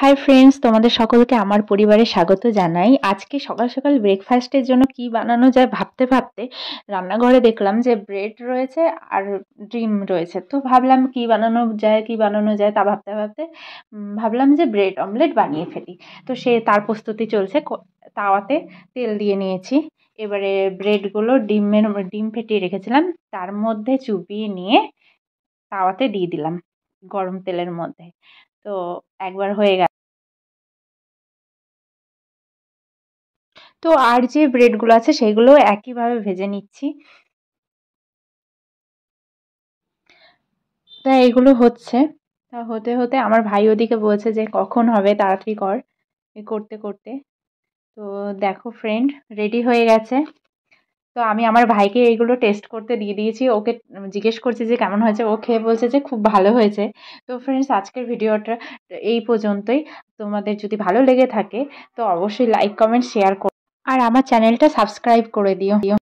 hi friends তোমাদের সকলকে আমার পরিবারে স্বাগত জানাই আজকে সকাল সকাল ব্রেকফাস্টের জন্য কি বানানো যায় ভাবতে ভাবতে রান্নাঘরে দেখলাম যে ব্রেড রয়েছে আর ডিম রয়েছে তো ভাবলাম কি বানানো যায় কি বানানো যায় তা ভাবতে ভাবতে ভাবলাম যে ব্রেড অমলেট বানিয়ে ফেলি তো সে তার প্রস্তুতি চলছে তাওয়াতে তেল দিয়ে নিয়েছি এবারে ব্রেডগুলো ডিমের ডিম ফেটিয়ে রেখেছিলাম তার মধ্যে চুবিয়ে নিয়ে তাওয়াতে দিয়ে দিলাম গরম তেলের মধ্যে তো একবার হয়ে গেল তো আর যে ব্রেডগুলো আছে সেগুলো একইভাবে ভেজে নিচ্ছি তা এগুলো হচ্ছে তা হতে হতে আমার ভাই ওদিকে বলছে যে কখন হবে তাড়াতাড়ি কর করতে করতে তো দেখো ফ্রেন্ড রেডি হয়ে গেছে তো আমি আমার ভাইকে এইগুলো টেস্ট করতে দিয়ে দিয়েছি ওকে জিজ্ঞেস করছি যে কেমন হয়েছে ও খেয়ে বলছে যে খুব ভালো হয়েছে তো ফ্রেন্ডস আজকের ভিডিওটা এই পর্যন্তই তোমাদের যদি ভালো লেগে থাকে তো অবশ্যই লাইক কমেন্ট শেয়ার করো আর আমার চ্যানেলটা সাবস্ক্রাইব করে দিও